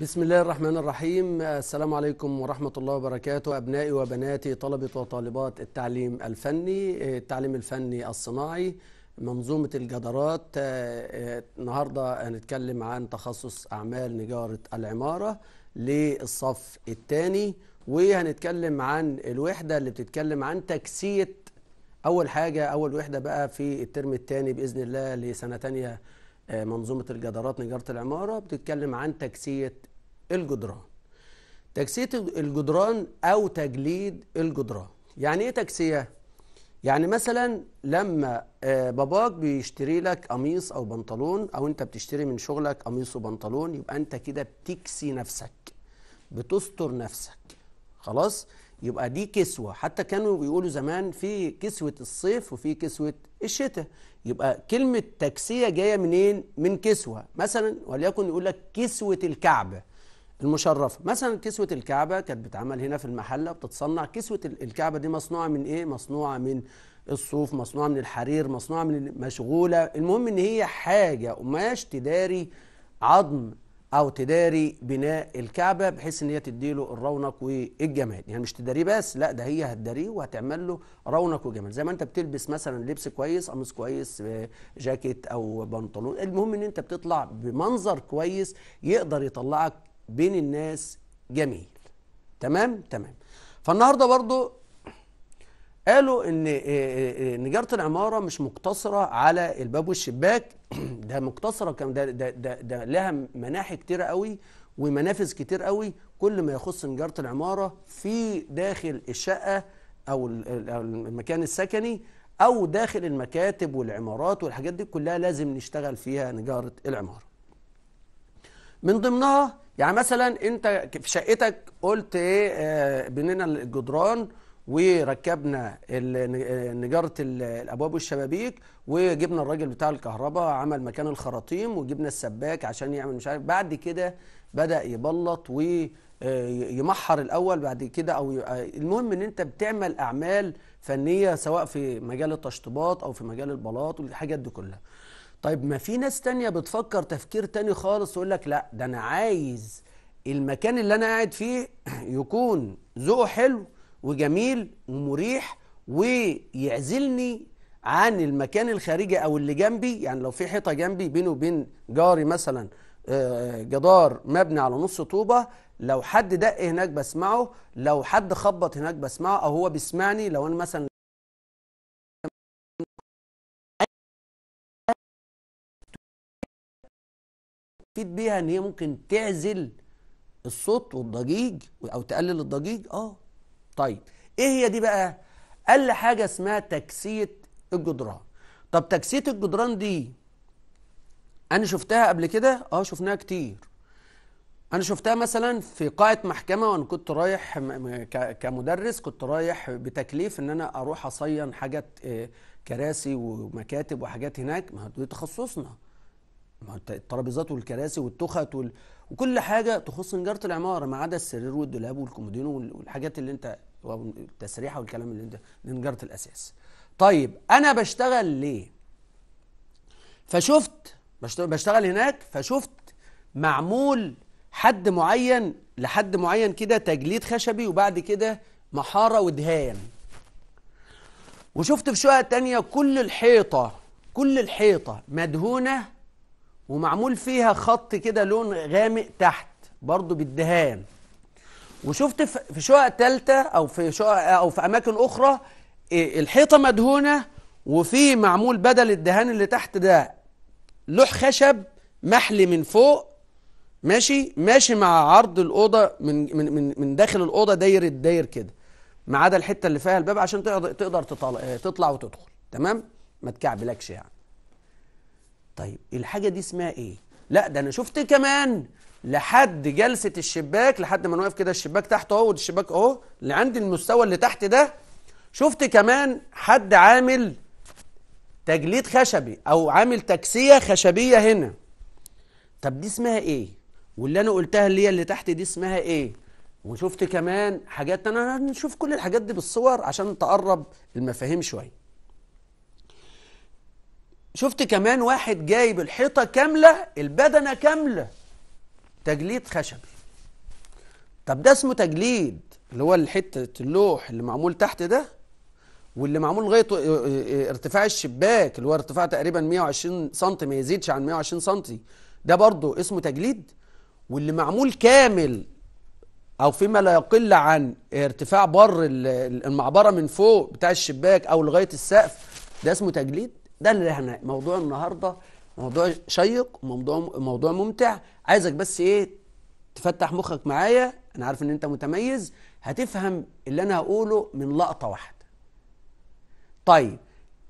بسم الله الرحمن الرحيم السلام عليكم ورحمة الله وبركاته أبنائي وبناتي طلبة وطالبات التعليم الفني التعليم الفني الصناعي منظومة الجدارات النهاردة هنتكلم عن تخصص أعمال نجارة العمارة للصف الثاني وهنتكلم عن الوحدة اللي بتتكلم عن تكسية أول حاجة أول وحدة بقى في الترم الثاني بإذن الله لسنة تانية منظومة الجدارات نجارة العمارة بتتكلم عن تكسية الجدران تجسية الجدران أو تجليد الجدران يعني إيه تجسية؟ يعني مثلا لما آه، باباك بيشتري لك قميص أو بنطلون أو أنت بتشتري من شغلك قميص وبنطلون يبقى أنت كده بتكسي نفسك بتستر نفسك خلاص؟ يبقى دي كسوة حتى كانوا بيقولوا زمان في كسوة الصيف وفي كسوة الشتاء يبقى كلمة تكسية جاية منين؟ من كسوة مثلا وليكن يقول لك كسوة الكعبة المشرفه مثلا كسوه الكعبه كانت بتتعمل هنا في المحله بتتصنع كسوه الكعبه دي مصنوعه من ايه مصنوعه من الصوف مصنوعه من الحرير مصنوعه من مشغوله المهم ان هي حاجه قماش تداري عظم او تداري بناء الكعبه بحيث ان هي تديله الرونق والجمال يعني مش تداريه بس لا ده هي هتداريه وهتعمل له رونق وجمال زي ما انت بتلبس مثلا لبس كويس قميص كويس آه، جاكيت او بنطلون المهم ان انت بتطلع بمنظر كويس يقدر يطلعك بين الناس جميل تمام تمام فالنهارده برضو قالوا ان آه، آه، آه، نجاره العماره مش مقتصره على الباب والشباك ده مقتصره كم ده ده ده, ده لها مناحي كتيره قوي ومنافذ كتير قوي كل ما يخص نجاره العماره في داخل الشقه او المكان السكني او داخل المكاتب والعمارات والحاجات دي كلها لازم نشتغل فيها نجاره العماره من ضمنها يعني مثلا انت في شقتك قلت ايه آه، بنينا الجدران وركبنا آه، نجاره الابواب والشبابيك وجبنا الراجل بتاع الكهرباء عمل مكان الخراطيم وجبنا السباك عشان يعمل مش عارف بعد كده بدا يبلط ويمحر آه، الاول بعد كده او المهم ان انت بتعمل اعمال فنيه سواء في مجال التشطيبات او في مجال البلاط والحاجات دي كلها طيب ما في ناس تانية بتفكر تفكير تاني خالص يقول لك لا ده أنا عايز المكان اللي أنا قاعد فيه يكون ذوقه حلو وجميل ومريح ويعزلني عن المكان الخارجي أو اللي جنبي يعني لو في حيطة جنبي بيني وبين جاري مثلا آه، جدار مبني على نص طوبة لو حد دق هناك بسمعه لو حد خبط هناك بسمعه أو هو بيسمعني لو أنا مثلا تفيد بيها ان هي ممكن تعزل الصوت والضجيج او تقلل الضجيج اه طيب ايه هي دي بقى قال حاجه اسمها تكسيه الجدران طب تكسيه الجدران دي انا شفتها قبل كده اه شفناها كتير انا شفتها مثلا في قاعه محكمه وانا كنت رايح كمدرس كنت رايح بتكليف ان انا اروح اصين حاجات آه، كراسي ومكاتب وحاجات هناك ما دي تخصصنا ما الترابيزات والكراسي والتخت وال... وكل حاجه تخص نجاره العماره ما عدا السرير والدولاب والكومودينو والحاجات اللي انت التسريحه والكلام اللي انت نجاره الاساس. طيب انا بشتغل ليه؟ فشفت بشتغل هناك فشفت معمول حد معين لحد معين كده تجليد خشبي وبعد كده محاره ودهان. وشفت في شقه تانية كل الحيطه كل الحيطه مدهونه ومعمول فيها خط كده لون غامق تحت برضو بالدهان وشفت في شقق تالتة او في شقق او في اماكن اخرى الحيطه مدهونه وفي معمول بدل الدهان اللي تحت ده لوح خشب محلي من فوق ماشي ماشي مع عرض الاوضه من من من, من داخل الاوضه داير الداير كده ما عدا الحته اللي فيها الباب عشان تقدر تقدر تطلع وتدخل تمام ما تكعبلكش يعني طيب الحاجة دي اسمها ايه لا ده انا شفت كمان لحد جلسة الشباك لحد ما نوقف كده الشباك تحت اهو والشباك اهو اللي عند المستوى اللي تحت ده شفت كمان حد عامل تجليد خشبي او عامل تكسية خشبية هنا طب دي اسمها ايه واللي انا قلتها اللي هي اللي تحت دي اسمها ايه وشفت كمان حاجات انا هنشوف كل الحاجات دي بالصور عشان تقرب المفاهيم شويه شفت كمان واحد جايب الحيطة كاملة البدنة كاملة تجليد خشبي طب ده اسمه تجليد اللي هو الحتة اللوح اللي معمول تحت ده واللي معمول لغاية آه، آه، آه، ارتفاع الشباك اللي هو ارتفاع تقريبا 120 سم ما يزيدش عن 120 سم ده برضه اسمه تجليد واللي معمول كامل او فيما لا يقل عن ارتفاع بر المعبرة من فوق بتاع الشباك او لغاية السقف ده اسمه تجليد ده اللي احنا موضوع النهارده موضوع شيق وموضوع موضوع ممتع عايزك بس ايه تفتح مخك معايا انا عارف ان انت متميز هتفهم اللي انا هقوله من لقطه واحده طيب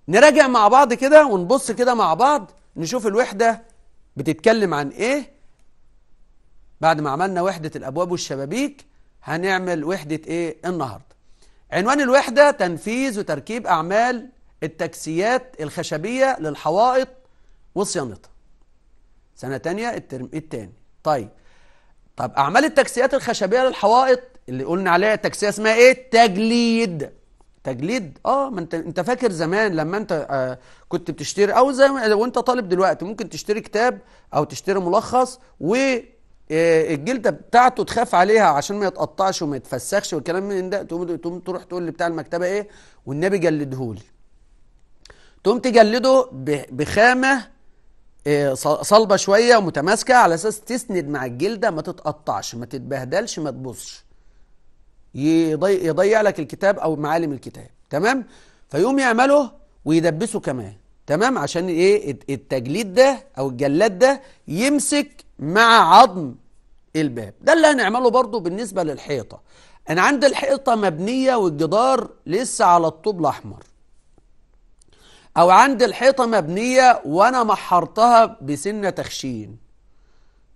نراجع مع بعض كده ونبص كده مع بعض نشوف الوحده بتتكلم عن ايه بعد ما عملنا وحده الابواب والشبابيك هنعمل وحده ايه النهارده عنوان الوحده تنفيذ وتركيب اعمال التكسيات الخشبية للحوائط وصيانتها سنة تانية الترم التاني طيب طب أعمال التكسيات الخشبية للحوائط اللي قلنا عليها التكسية اسمها إيه؟ تجليد تجليد اه ما انت انت فاكر زمان لما انت آه كنت بتشتري او زي ما لو انت طالب دلوقتي ممكن تشتري كتاب او تشتري ملخص والجلده آه، بتاعته تخاف عليها عشان ما يتقطعش وما يتفسخش والكلام من ده تقوم تروح تقول لبتاع المكتبه ايه والنبي جلدهولي تقوم تجلده بخامه آه، صلبه شويه ومتماسكه على اساس تسند مع الجلده ما تتقطعش ما تتبهدلش ما تبصش يضيع, يضيع لك الكتاب او معالم الكتاب تمام فيقوم يعمله ويدبسه كمان تمام عشان ايه التجليد ده او الجلاد ده يمسك مع عظم الباب ده اللي هنعمله برضو بالنسبه للحيطه انا عندي الحيطه مبنيه والجدار لسه على الطوب الاحمر أو عند الحيطة مبنية وأنا محرتها بسنة تخشين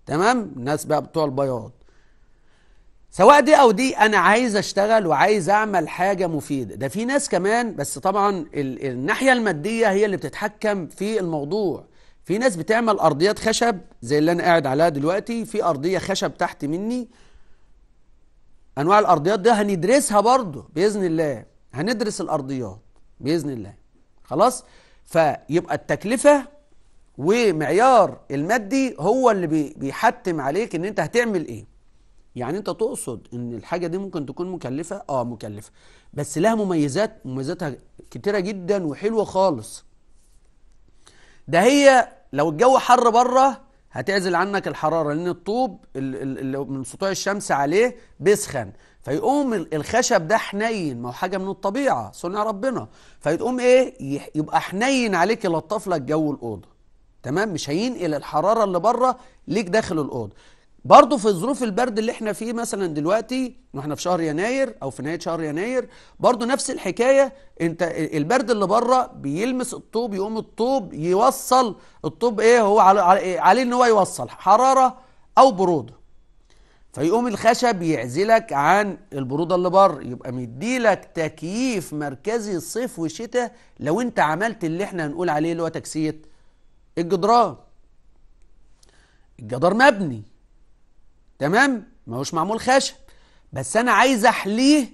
تمام الناس بقى بتوع البياض سواء دي أو دي أنا عايز أشتغل وعايز أعمل حاجة مفيدة ده في ناس كمان بس طبعا الناحية المادية هي اللي بتتحكم في الموضوع في ناس بتعمل أرضيات خشب زي اللي أنا قاعد عليها دلوقتي في أرضية خشب تحت مني انواع الارضيات دي هندرسها برضه باذن الله هندرس الارضيات باذن الله خلاص فيبقى التكلفه ومعيار المادي هو اللي بيحتم عليك ان انت هتعمل ايه يعني انت تقصد ان الحاجه دي ممكن تكون مكلفه اه مكلفه بس لها مميزات مميزاتها كتيره جدا وحلوه خالص ده هي لو الجو حر بره هتعزل عنك الحراره لان الطوب اللي من سطوع الشمس عليه بيسخن فيقوم الخشب ده حنين ما هو حاجه من الطبيعه صنع ربنا فيقوم ايه يبقى حنين عليك يلطف لك جو الاوضه تمام مش هينقل الحراره اللي بره ليك داخل الاوضه برضه في ظروف البرد اللي احنا فيه مثلا دلوقتي واحنا في شهر يناير او في نهايه شهر يناير برضه نفس الحكايه انت البرد اللي بره بيلمس الطوب يقوم الطوب يوصل الطوب ايه هو عليه ان هو يوصل حراره او بروده فيقوم الخشب يعزلك عن البروده اللي بره يبقى مديلك تكييف مركزي صيف وشتاء لو انت عملت اللي احنا هنقول عليه اللي هو تكسيه الجدران الجدار مبني تمام ما هوش معمول خشب بس انا عايز احليه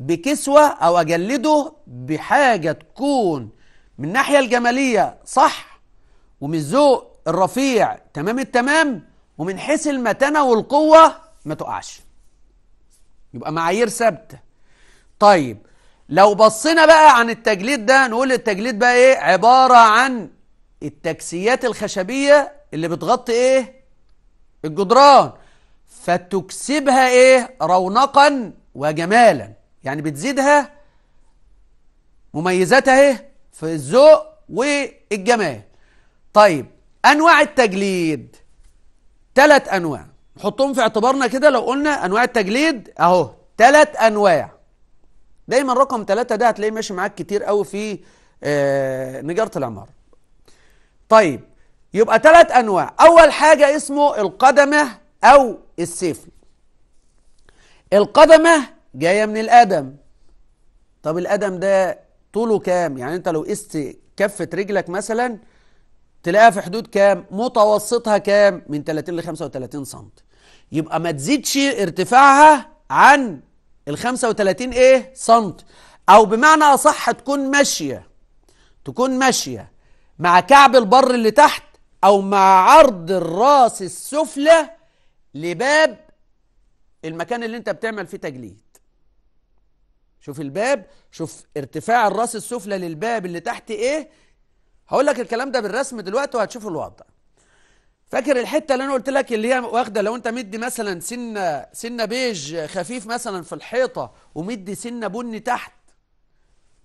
بكسوه او اجلده بحاجه تكون من الناحيه الجماليه صح ومن الذوق الرفيع تمام التمام ومن حيث المتانه والقوه ما تقعش يبقى معايير ثابته طيب لو بصينا بقى عن التجليد ده نقول التجليد بقى ايه عباره عن التكسيات الخشبيه اللي بتغطي ايه الجدران فتكسبها ايه رونقا وجمالا يعني بتزيدها مميزاتها ايه في الذوق والجمال طيب انواع التجليد ثلاث انواع نحطهم في اعتبارنا كده لو قلنا انواع التجليد اهو ثلاث انواع دايما رقم ثلاثة ده هتلاقيه ماشي معاك كتير قوي في آه نجارة العمارة طيب يبقى ثلاث انواع اول حاجة اسمه القدمة أو السفل القدمة جاية من القدم طب القدم ده طوله كام يعني أنت لو قست كفة رجلك مثلا تلاقيها في حدود كام متوسطها كام من 30 ل 35 سم يبقى ما تزيدش ارتفاعها عن ال 35 ايه سم او بمعنى اصح تكون ماشيه تكون ماشيه مع كعب البر اللي تحت او مع عرض الراس السفلى لباب المكان اللي انت بتعمل فيه تجليد شوف الباب شوف ارتفاع الراس السفلى للباب اللي تحت ايه هقول لك الكلام ده بالرسم دلوقتي وهتشوف الوضع فاكر الحته اللي انا قلت لك اللي هي واخده لو انت مدي مثلا سنه سنه بيج خفيف مثلا في الحيطه ومدي سنه بني تحت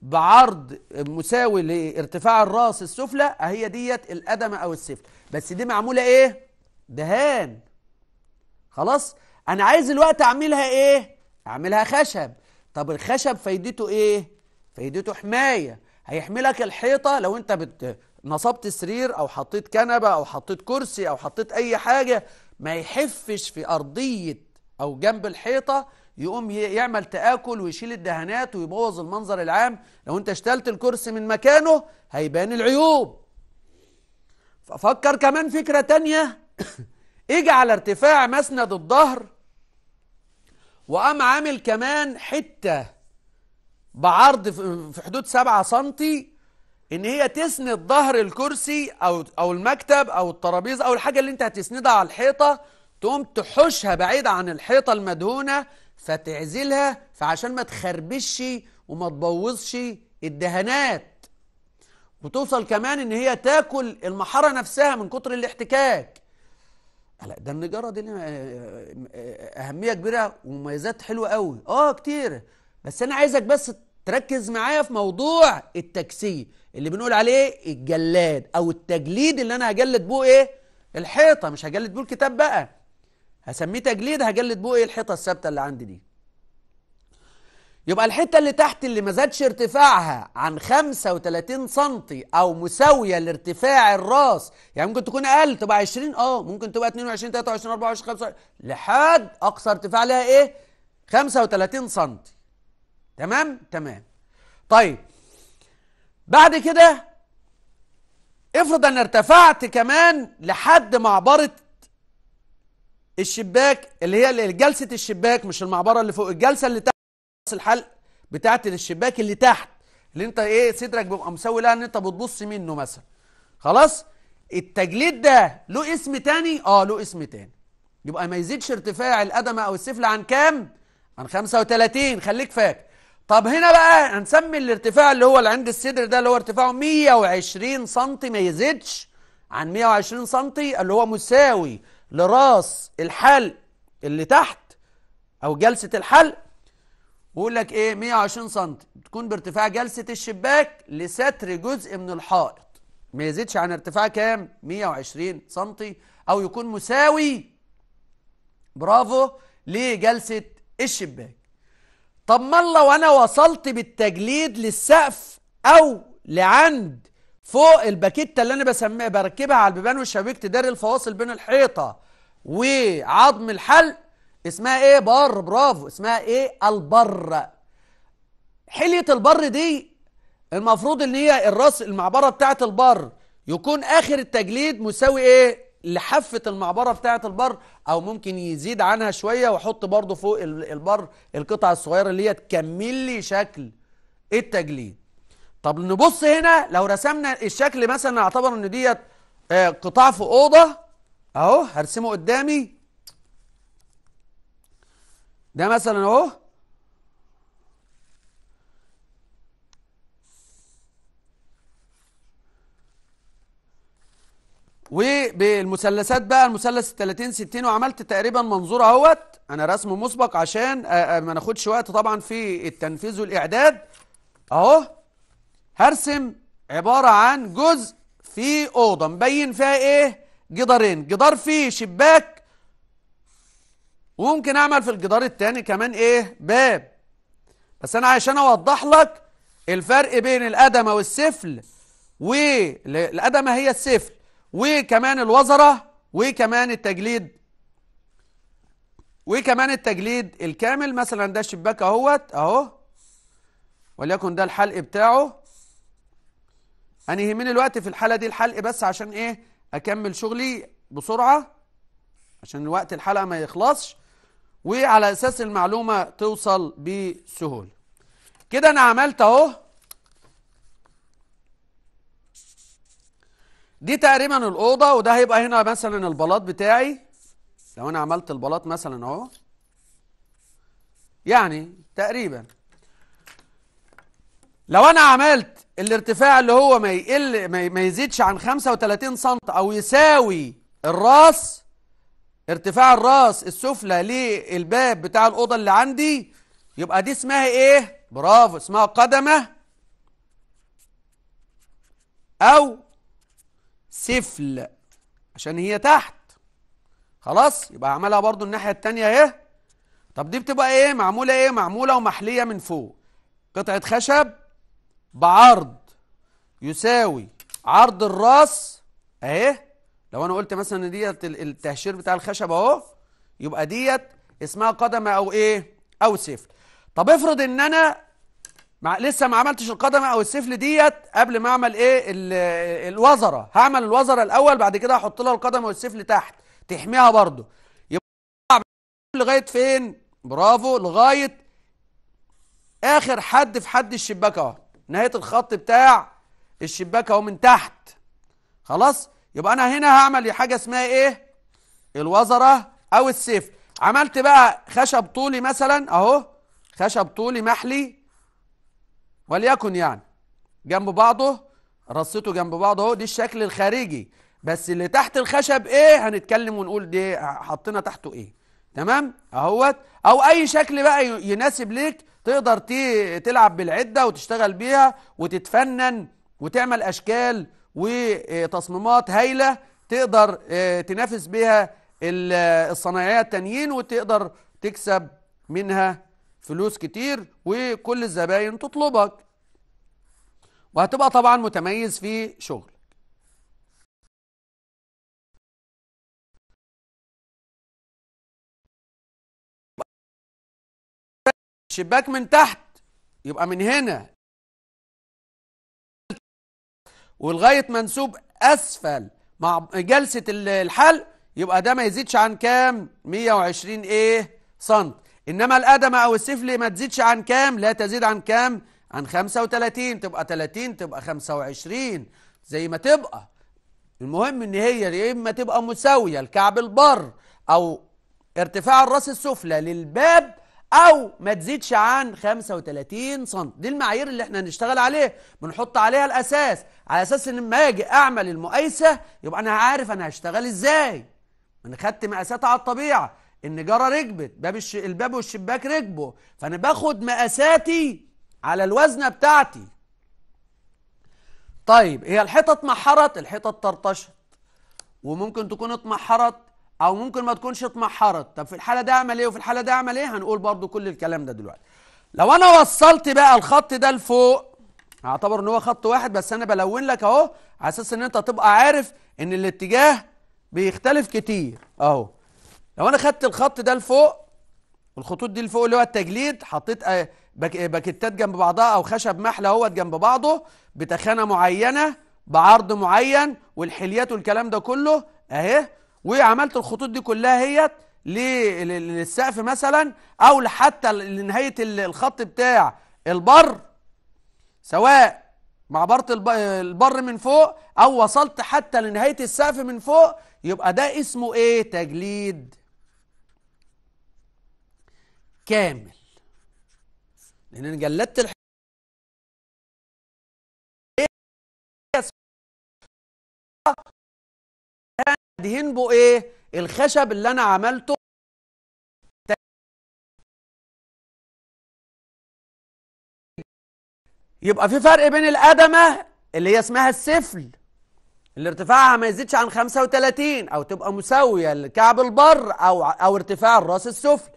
بعرض مساوي لارتفاع الراس السفلى اهي ديت القدمه او السفل بس دي معموله ايه دهان خلاص انا عايز الوقت اعملها ايه اعملها خشب طب الخشب فايدته ايه فايدته حمايه هيحملك الحيطه لو انت بت... نصبت سرير او حطيت كنبه او حطيت كرسي او حطيت اي حاجه ما يحفش في ارضيه او جنب الحيطه يقوم يعمل تآكل ويشيل الدهانات ويبوظ المنظر العام لو انت اشتلت الكرسي من مكانه هيبان العيوب ففكر كمان فكرة تانية اجي على ارتفاع مسند الظهر وقام عامل كمان حتة بعرض في حدود 7 سم ان هي تسند ظهر الكرسي او او المكتب او الترابيزه او الحاجه اللي انت هتسندها على الحيطه تقوم تحشها بعيد عن الحيطه المدهونه فتعزلها فعشان ما تخربش وما تبوظش الدهانات وتوصل كمان ان هي تاكل المحاره نفسها من كتر الاحتكاك لا ده النجاره دي آه، آه، اهميه كبيره ومميزات حلوه قوي اه كتير بس انا عايزك بس تركز معايا في موضوع التكسي اللي بنقول عليه الجلاد او التجليد اللي انا هجلد بوه ايه الحيطه مش هجلد بوه الكتاب بقى هسميه تجليد هجلد بوه ايه الحيطه الثابته اللي عندي دي يبقى الحته اللي تحت اللي ما زادش ارتفاعها عن 35 سم او مساويه لارتفاع الراس يعني ممكن تكون اقل تبقى 20 اه ممكن تبقى 22 23 24 25 لحد اقصى ارتفاع لها ايه 35 سم تمام تمام طيب بعد كده افرض ان ارتفعت كمان لحد معبره الشباك اللي هي جلسه الشباك مش المعبره اللي فوق الجلسه اللي تحت راس الحلق بتاعت الشباك اللي تحت اللي انت ايه صدرك بيبقى مسوي لها ان انت بتبص منه مثلا خلاص التجليد ده له اسم تاني اه له اسم تاني يبقى ما يزيدش ارتفاع القدمه او السفلى عن كام عن 35 خليك فاكر طب هنا بقى هنسمي الارتفاع اللي هو اللي عند الصدر ده اللي هو ارتفاعه 120 سم ما يزيدش عن 120 سم اللي هو مساوي لراس الحلق اللي تحت او جلسه الحلق ويقول لك ايه 120 سم تكون بارتفاع جلسه الشباك لستر جزء من الحائط ما يزيدش عن ارتفاع كام 120 سم او يكون مساوي برافو لجلسه الشباك طب ما الله وانا وصلت بالتجليد للسقف او لعند فوق الباكيته اللي انا بسميها بركبها على البيبان والشبابيك تداري الفواصل بين الحيطه وعظم الحلق اسمها ايه بر برافو اسمها ايه البر حليه البر دي المفروض ان هي الراس المعبره بتاعه البر يكون اخر التجليد مساوي ايه لحافه المعبره بتاعه البر او ممكن يزيد عنها شويه واحط برضو فوق البر القطعه الصغيره اللي هي تكمل لي شكل التجليد طب نبص هنا لو رسمنا الشكل مثلا اعتبر ان ديت آه، قطاع في اوضه اهو هرسمه قدامي ده مثلا اهو وبالمثلثات بقى المثلث 30 60 وعملت تقريبا منظور اهوت انا رسم مسبق عشان آه، آه، ما ناخدش وقت طبعا في التنفيذ والاعداد اهو هرسم عباره عن جزء في اوضه مبين فيها ايه جدارين جدار فيه شباك وممكن اعمل في الجدار التاني كمان ايه باب بس انا عشان اوضح لك الفرق بين الادمة والسفل الادمه هي السفل وكمان الوزره وكمان التجليد وكمان التجليد الكامل مثلا ده الشباك اهوت اهو وليكن ده الحلق بتاعه انا يهمني الوقت في الحاله دي الحلق بس عشان ايه اكمل شغلي بسرعه عشان وقت الحلقه ما يخلصش وعلى اساس المعلومه توصل بسهوله كده انا عملت اهو دي تقريبا الاوضه وده هيبقى هنا مثلا البلاط بتاعي لو انا عملت البلاط مثلا اهو يعني تقريبا لو انا عملت الارتفاع اللي هو ما يقل ما يزيدش عن 35 سم او يساوي الراس ارتفاع الراس السفلى للباب بتاع الأوضة اللي عندي يبقى دي اسمها ايه برافو اسمها قدمة أو سفل عشان هي تحت خلاص يبقى عملها برضو الناحية التانية اهي طب دي بتبقى ايه معمولة ايه معمولة ومحلية من فوق قطعة خشب بعرض يساوي عرض الراس اهي لو انا قلت مثلا ان ديت التهشير بتاع الخشب اهو يبقى ديت اسمها قدمه او ايه او سفل طب افرض ان انا مع لسه ما عملتش القدمه او السفل ديت قبل ما اعمل ايه الوزره هعمل الوزره الاول بعد كده هحط لها القدمه والسفل تحت تحميها برضو يبقى لغايه فين برافو لغايه اخر حد في حد الشباك اهو نهايه الخط بتاع الشباك اهو من تحت خلاص يبقى انا هنا هعمل حاجه اسمها ايه الوزره او السيف عملت بقى خشب طولي مثلا اهو خشب طولي محلي وليكن يعني جنب بعضه رصيته جنب بعضه اهو دي الشكل الخارجي بس اللي تحت الخشب ايه هنتكلم ونقول دي حطينا تحته ايه تمام اهوت او اي شكل بقى يناسب ليك تقدر تلعب بالعده وتشتغل بيها وتتفنن وتعمل اشكال وتصميمات هايله تقدر آه، تنافس بها الصناعيه التانيين وتقدر تكسب منها فلوس كتير وكل الزباين تطلبك وهتبقى طبعا متميز في شغل الشباك من تحت يبقى من هنا ولغايه منسوب اسفل مع جلسه الحلق يبقى ده ما يزيدش عن كام 120 ايه سنت انما الادمه او السفل ما تزيدش عن كام لا تزيد عن كام عن 35 تبقى 30 تبقى 25 زي ما تبقى المهم ان هي يا اما تبقى مساويه لكعب البر او ارتفاع الراس السفلى للباب او ما تزيدش عن 35 سم دي المعايير اللي احنا هنشتغل عليه بنحط عليها الاساس على اساس ان لما اجي اعمل المقايسه يبقى انا عارف انا هشتغل ازاي انا خدت مقاسات على الطبيعه النجاره ركبت باب الش... الباب والشباك ركبه فانا باخد مقاساتي على الوزنه بتاعتي طيب هي الحيطه اتمحرت الحيطه اتطرطشت وممكن تكون اتمحرت او ممكن ما تكونش اتمحرت طب في الحاله ده اعمل ايه وفي الحاله ده اعمل ايه هنقول برضو كل الكلام ده دلوقتي لو انا وصلت بقى الخط ده لفوق هعتبر ان هو خط واحد بس انا بلون لك اهو على اساس ان انت تبقى عارف ان الاتجاه بيختلف كتير اهو لو انا خدت الخط ده لفوق الخطوط دي لفوق اللي هو التجليد حطيت آه، آه، باكيتات جنب بعضها او خشب محلى اهوت جنب بعضه بتخانه معينه بعرض معين والحليات والكلام ده كله اهي وعملت الخطوط دي كلها هي للسقف مثلا او حتى لنهايه الخط بتاع البر سواء مع البر من فوق او وصلت حتى لنهايه السقف من فوق يبقى ده اسمه ايه تجليد كامل لان انا جلدت الح... ينبو ايه الخشب اللي انا عملته يبقى في فرق بين الأدمة اللي هي اسمها السفل اللي ارتفاعها ما يزيدش عن 35 او تبقى مساويه لكعب البر او او ارتفاع الراس السفلي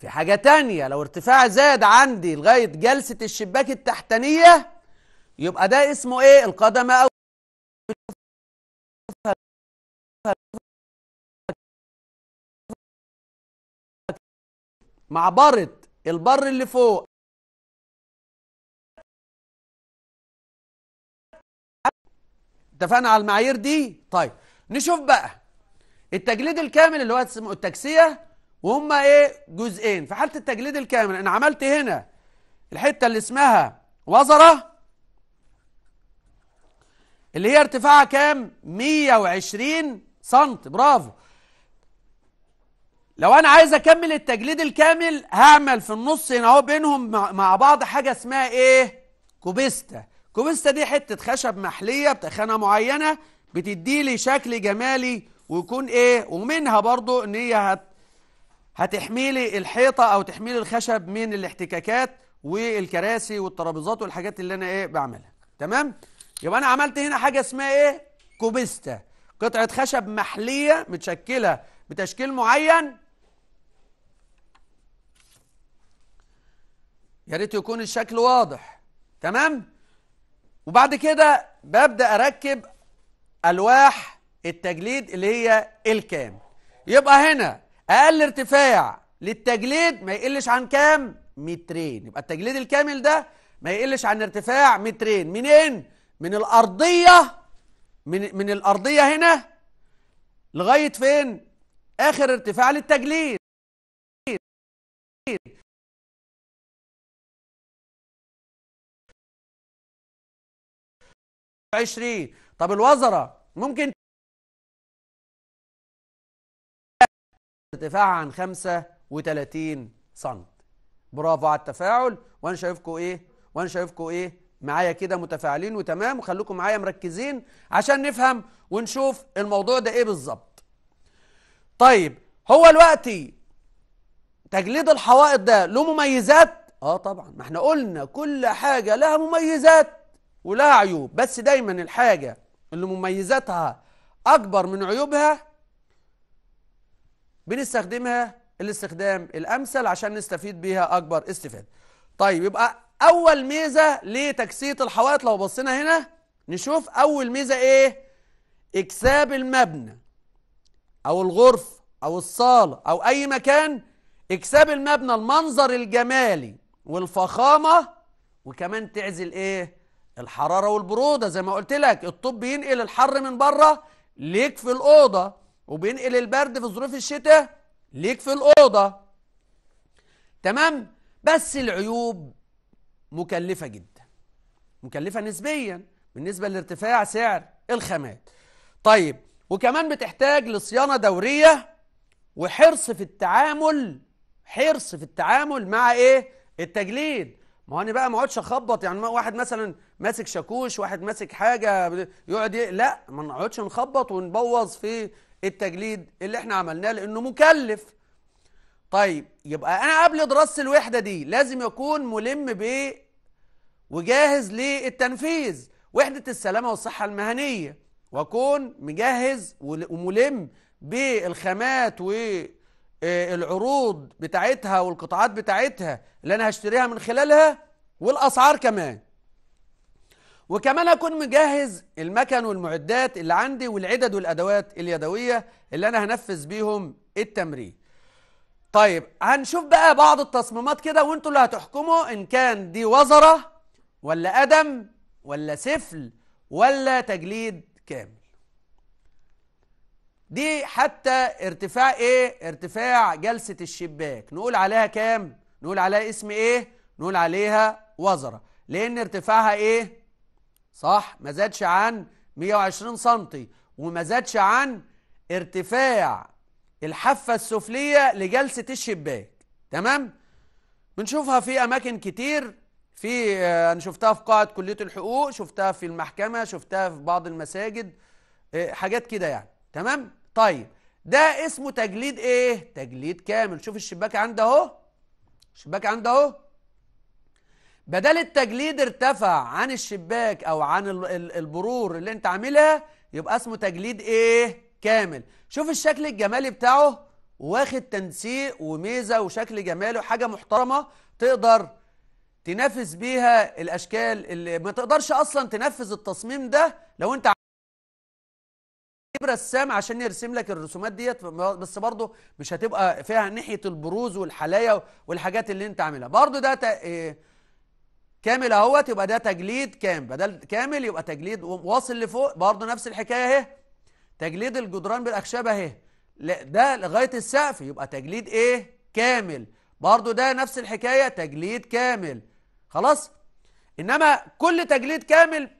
في حاجه تانية لو ارتفاع زاد عندي لغايه جلسه الشباك التحتانيه يبقى ده اسمه ايه القدمه او معبرة البر اللي فوق اتفقنا على المعايير دي طيب نشوف بقى التجليد الكامل اللي هو اسمه التكسيه وهما ايه جزئين في حاله التجليد الكامل انا عملت هنا الحته اللي اسمها وزره اللي هي ارتفاعها كام 120 سنت برافو لو انا عايز اكمل التجليد الكامل هعمل في النص هنا اهو بينهم مع بعض حاجه اسمها ايه كوبيستا كوبيستا دي حته خشب محليه بتخانه معينه بتدي لي شكل جمالي ويكون ايه ومنها برضو ان هي هت هتحمي لي الحيطه او تحمي لي الخشب من الاحتكاكات والكراسي والترابيزات والحاجات اللي انا ايه بعملها تمام يبقى انا عملت هنا حاجه اسمها ايه كوبيستا قطعه خشب محليه متشكله بتشكيل معين يا ريت يكون الشكل واضح تمام وبعد كده ببدا اركب الواح التجليد اللي هي الكام يبقى هنا اقل ارتفاع للتجليد ما يقلش عن كام مترين يبقى التجليد الكامل ده ما يقلش عن ارتفاع مترين منين من الارضيه من من الارضيه هنا لغايه فين اخر ارتفاع للتجليد 20 طب الوزراء ممكن ارتفاعها عن 35 سم برافو على التفاعل وانا شايفكم ايه وانا شايفكم ايه معايا كده متفاعلين وتمام وخليكم معايا مركزين عشان نفهم ونشوف الموضوع ده ايه بالظبط طيب هو الوقت تجليد الحوائط ده له مميزات اه طبعا ما احنا قلنا كل حاجه لها مميزات ولها عيوب بس دايما الحاجة اللي مميزاتها أكبر من عيوبها بنستخدمها الاستخدام الأمثل عشان نستفيد بيها أكبر استفادة طيب يبقى أول ميزة لتكسية الحوائط لو بصينا هنا نشوف أول ميزة إيه إكساب المبنى أو الغرفة أو الصالة أو أي مكان إكساب المبنى المنظر الجمالي والفخامة وكمان تعزل إيه الحرارة والبرودة زي ما قلت لك الطب بينقل الحر من بره ليك في الأوضة وبينقل البرد في ظروف الشتاء ليك في الأوضة تمام بس العيوب مكلفة جدا مكلفة نسبيا بالنسبة لارتفاع سعر الخامات طيب وكمان بتحتاج لصيانة دورية وحرص في التعامل حرص في التعامل مع ايه التجليد ما هو انا بقى ما اقعدش اخبط يعني واحد مثلا ماسك شاكوش واحد ماسك حاجه يقعد لا ما نقعدش نخبط ونبوظ في التجليد اللي احنا عملناه لانه مكلف طيب يبقى انا قبل دراسه الوحده دي لازم يكون ملم ب وجاهز للتنفيذ وحده السلامه والصحه المهنيه واكون مجهز وملم بالخامات و آه، العروض بتاعتها والقطاعات بتاعتها اللي انا هشتريها من خلالها والاسعار كمان وكمان اكون مجهز المكن والمعدات اللي عندي والعدد والادوات اليدويه اللي انا هنفذ بيهم التمرين طيب هنشوف بقى بعض التصميمات كده وانتوا اللي هتحكموا ان كان دي وزره ولا ادم ولا سفل ولا تجليد كامل دي حتى ارتفاع ايه ارتفاع جلسة الشباك نقول عليها كام نقول عليها اسم ايه نقول عليها وزرة لان ارتفاعها ايه صح ما زادش عن 120 سنتي وما زادش عن ارتفاع الحافة السفلية لجلسة الشباك تمام بنشوفها في اماكن كتير في آه، انا شفتها في قاعة كلية الحقوق شفتها في المحكمة شفتها في بعض المساجد آه، حاجات كده يعني تمام طيب ده اسمه تجليد ايه تجليد كامل شوف الشباك عند اهو الشباك عند اهو بدل التجليد ارتفع عن الشباك او عن البرور اللي انت عاملها يبقى اسمه تجليد ايه كامل شوف الشكل الجمالي بتاعه واخد تنسيق وميزه وشكل جمالي وحاجه محترمه تقدر تنافس بيها الاشكال اللي ما تقدرش اصلا تنفذ التصميم ده لو انت رسام عشان يرسم لك الرسومات ديت بس برضه مش هتبقى فيها ناحيه البروز والحلايا والحاجات اللي انت عاملها برضه ده إيه، كامل اهوت يبقى ده تجليد كام بدل كامل يبقى تجليد واصل لفوق برضه نفس الحكايه اهي تجليد الجدران بالاخشاب اهي ده لغايه السقف يبقى تجليد ايه كامل برضه ده نفس الحكايه تجليد كامل خلاص انما كل تجليد كامل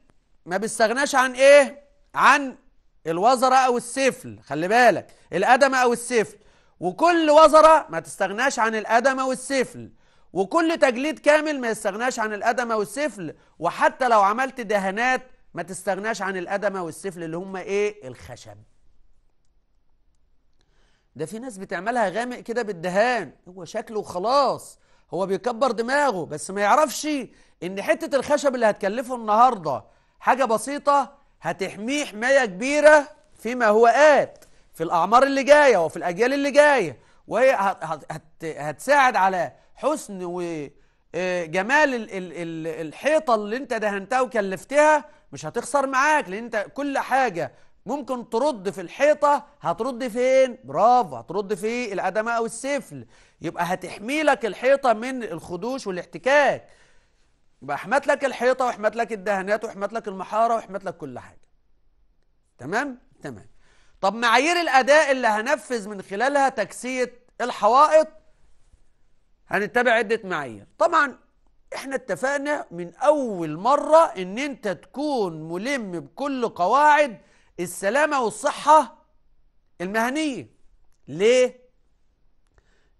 ما بيستغناش عن ايه عن الوزرة أو السفل خلي بالك الأدمة أو السفل وكل وزرة ما تستغناش عن الأدمة والسفل وكل تجليد كامل ما يستغناش عن الأدمة والسفل وحتى لو عملت دهانات ما تستغناش عن الأدمة والسفل اللي هم إيه الخشب ده في ناس بتعملها غامق كده بالدهان هو شكله وخلاص هو بيكبر دماغه بس ما يعرفش ان حته الخشب اللي هتكلفه النهارده حاجه بسيطه هتحميه حماية كبيرة فيما هو آت في الأعمار اللي جاية وفي الأجيال اللي جاية وهي هتساعد على حسن وجمال آه، الحيطة اللي انت دهنتها وكلفتها مش هتخسر معاك لأن انت كل حاجة ممكن ترد في الحيطة هترد فين؟ برافو هترد في الأدماء أو السفل يبقى هتحمي لك الحيطة من الخدوش والاحتكاك يبقى احمت لك الحيطه واحمت لك الدهانات واحمت لك المحاره واحمت لك كل حاجه تمام تمام طب معايير الاداء اللي هنفذ من خلالها تكسيه الحوائط هنتبع عده معايير طبعا احنا اتفقنا من اول مره ان انت تكون ملم بكل قواعد السلامه والصحه المهنيه ليه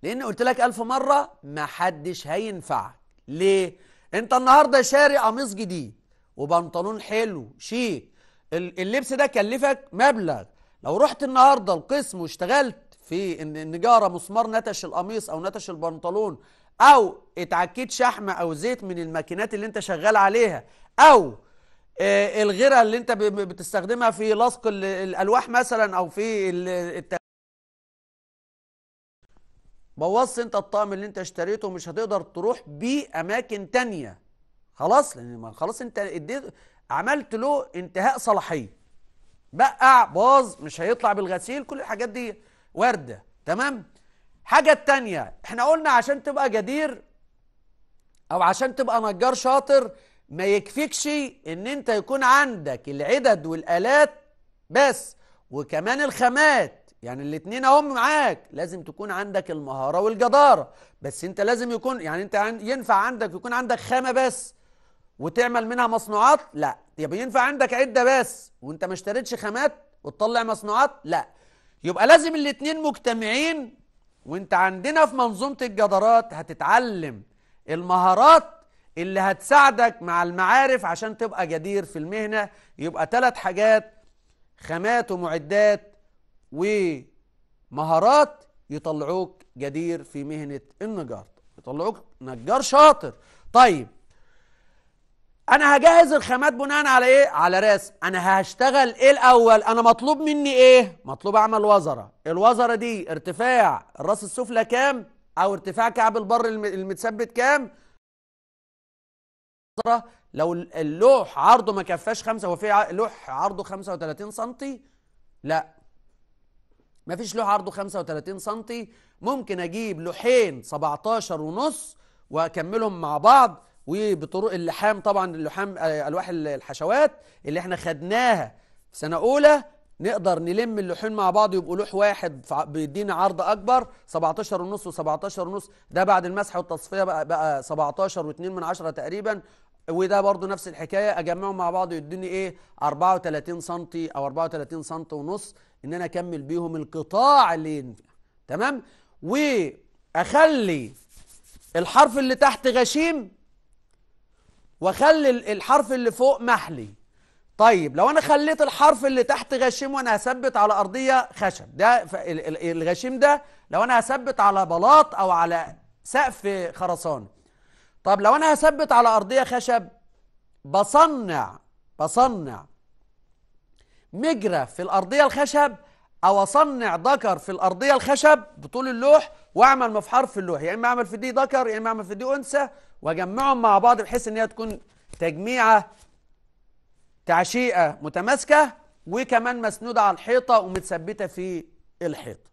لان قلت لك الف مره محدش هينفعك ليه انت النهارده شاري قميص جديد وبنطلون حلو شيك اللبس ده كلفك مبلغ لو رحت النهارده القسم واشتغلت في ان النجاره مسمار نتش القميص او نتش البنطلون او اتعكيت شحمه او زيت من الماكينات اللي انت شغال عليها او آه، الغيره اللي انت بتستخدمها في لصق الالواح مثلا او في بوظت انت الطقم اللي انت اشتريته مش هتقدر تروح بيه اماكن تانية خلاص لان خلاص انت اديت عملت له انتهاء صلاحيه بقع باظ مش هيطلع بالغسيل كل الحاجات دي وارده تمام حاجه التانية احنا قلنا عشان تبقى جدير او عشان تبقى نجار شاطر ما يكفيكش ان انت يكون عندك العدد والالات بس وكمان الخامات يعني الاثنين اهم معاك لازم تكون عندك المهاره والجداره بس انت لازم يكون يعني انت ينفع عندك يكون عندك خامه بس وتعمل منها مصنوعات لا يبقى ينفع عندك عده بس وانت ما اشتريتش خامات وتطلع مصنوعات لا يبقى لازم الاثنين مجتمعين وانت عندنا في منظومه الجدارات هتتعلم المهارات اللي هتساعدك مع المعارف عشان تبقى جدير في المهنه يبقى ثلاث حاجات خامات ومعدات ومهارات يطلعوك جدير في مهنة النجار يطلعوك نجار شاطر طيب انا هجهز الخامات بناء على ايه على رسم انا هشتغل ايه الاول انا مطلوب مني ايه مطلوب اعمل وزره الوزره دي ارتفاع الراس السفلى كام او ارتفاع كعب البر المتثبت كام لو اللوح عرضه ما كفاش خمسة هو في لوح عرضه 35 سم لا ما فيش لوح عرضه 35 سم ممكن اجيب لوحين 17 ونص واكملهم مع بعض وبطرق اللحام طبعا اللحام آه، الواح الحشوات اللي احنا خدناها في سنه اولى نقدر نلم اللوحين مع بعض يبقوا لوح واحد بيدينا عرض اكبر 17 ونص و17 ونص ده بعد المسح والتصفيه بقى, بقى 17 و2 من 10 تقريبا وده برضو نفس الحكايه اجمعهم مع بعض يديني ايه 34 سم او 34 سم ونص ان انا اكمل بيهم القطاع اللي تمام واخلي الحرف اللي تحت غشيم واخلي الحرف اللي فوق محلي طيب لو انا خليت الحرف اللي تحت غشيم وانا هثبت على ارضيه خشب ده الغشيم ده لو انا هثبت على بلاط او على سقف خرسان طب لو انا هثبت على ارضيه خشب بصنع بصنع مجرى في الأرضية الخشب أو أصنع ذكر في الأرضية الخشب بطول اللوح وأعمل في حرف اللوح يا يعني إما أعمل في دي ذكر يا إما أعمل في دي أنثى وأجمعهم مع بعض بحيث إن هي تكون تجميعة تعشيقة متماسكة وكمان مسنودة على الحيطة ومتثبتة في الحيطة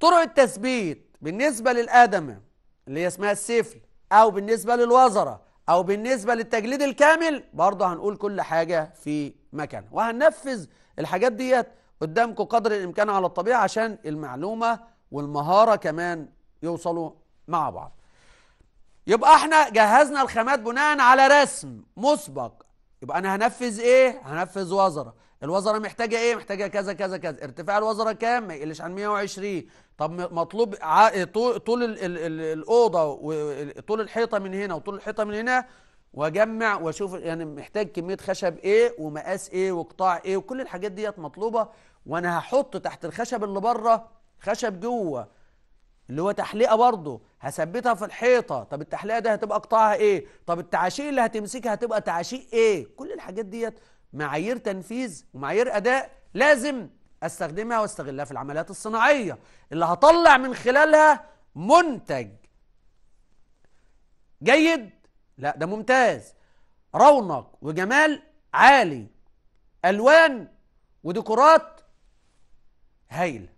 طرق التثبيت بالنسبة للآدمة اللي هي اسمها السفل أو بالنسبة للوزرة أو بالنسبة للتجليد الكامل برضه هنقول كل حاجة في مكان وهننفذ الحاجات ديت قدامكم قدر الامكان على الطبيعه عشان المعلومه والمهاره كمان يوصلوا مع بعض يبقى احنا جهزنا الخامات بناء على رسم مسبق يبقى انا هنفذ ايه هنفذ وزره الوزره محتاجه ايه محتاجه كذا كذا كذا ارتفاع الوزره كام ما يقلش عن 120 طب مطلوب طول الاوضه وطول الحيطه من هنا وطول الحيطه من هنا واجمع واشوف يعني محتاج كميه خشب ايه ومقاس ايه وقطاع ايه وكل الحاجات ديت مطلوبه وانا هحط تحت الخشب اللي بره خشب جوه اللي هو تحليقه برضه هثبتها في الحيطه طب التحليقه دي هتبقى قطاعها ايه طب التعاشيق اللي هتمسكها هتبقى تعاشيق ايه كل الحاجات ديت معايير تنفيذ ومعايير اداء لازم استخدمها واستغلها في العمليات الصناعيه اللي هطلع من خلالها منتج جيد لا ده ممتاز رونق وجمال عالي الوان وديكورات هايله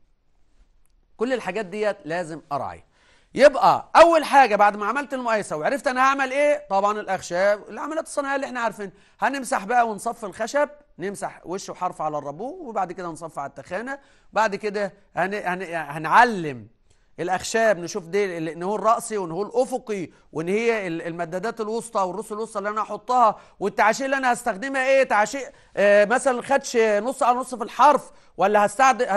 كل الحاجات ديت لازم اراعيها يبقى اول حاجه بعد ما عملت المقايسه وعرفت انا هعمل ايه طبعا الاخشاب العمليات الصناعيه اللي احنا عارفين هنمسح بقى ونصفي الخشب نمسح وشه حرف على الربو وبعد كده نصفي على التخانه بعد كده هن... هن... هنعلم الاخشاب نشوف دي ان هو الراسي وان هو الافقي وان هي المدادات الوسطى والرسل الوسطى اللي انا هحطها والتعاشيق اللي انا هستخدمها ايه تعاشيق آه مثلا خدش نص على نص في الحرف ولا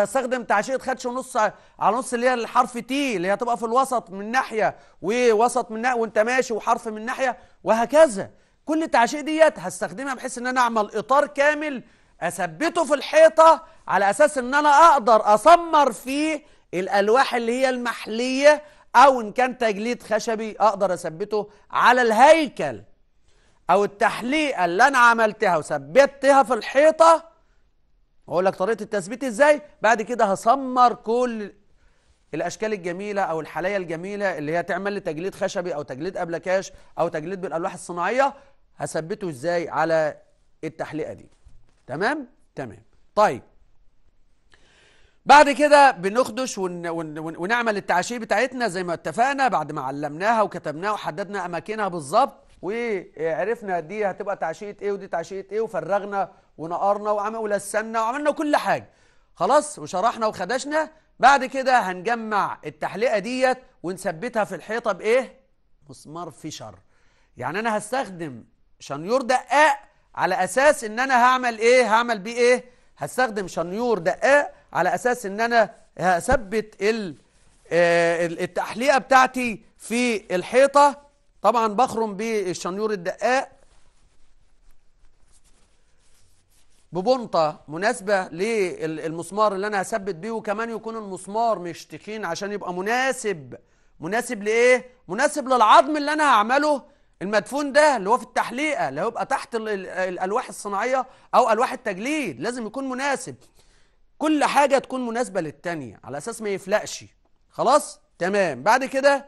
هستخدم تعشيه خدش نص على نص اللي هي الحرف تي اللي هي هتبقى في الوسط من ناحيه ووسط من ناحيه وانت ماشي وحرف من ناحيه وهكذا كل التعشيه ديت هستخدمها بحيث ان انا اعمل اطار كامل اثبته في الحيطه على اساس ان انا اقدر اصمر فيه الألواح اللي هي المحلية أو إن كان تجليد خشبي أقدر أثبته على الهيكل أو التحليقة اللي أنا عملتها وثبتها في الحيطة وأقول لك طريقة التثبيت إزاي بعد كده هسمر كل الاشكال الجميله او الحلايا الجميله اللي هي تعمل لتجليد خشبي او تجليد ابلكاش او تجليد بالالواح الصناعيه هثبته ازاي على التحليقه دي تمام تمام طيب بعد كده بنخدش ون ون ون ونعمل التعشيه بتاعتنا زي ما اتفقنا بعد ما علمناها وكتبناها وحددنا اماكنها بالظبط وعرفنا دي هتبقى تعشيه ايه ودي تعشيه ايه وفرغنا ونقرنا وعملنا ولسنا وعملنا كل حاجه خلاص وشرحنا وخدشنا بعد كده هنجمع التحليقه ديت ونثبتها في الحيطه بايه مسمار فيشر يعني انا هستخدم شنيور دقاق على اساس ان انا هعمل ايه هعمل بيه ايه هستخدم شنيور دقاق على أساس أن أنا هثبت آه، التحليقة بتاعتي في الحيطة طبعا بخرم بالشنيور الدقاق ببنطة مناسبة للمسمار اللي أنا هثبت بيه وكمان يكون المسمار مش تخين عشان يبقى مناسب مناسب لإيه؟ مناسب للعظم اللي أنا هعمله المدفون ده اللي هو في التحليقة اللي هيبقى تحت الألواح الصناعية أو ألواح التجليد لازم يكون مناسب كل حاجة تكون مناسبة للتانية على أساس ما يفلقش خلاص تمام بعد كده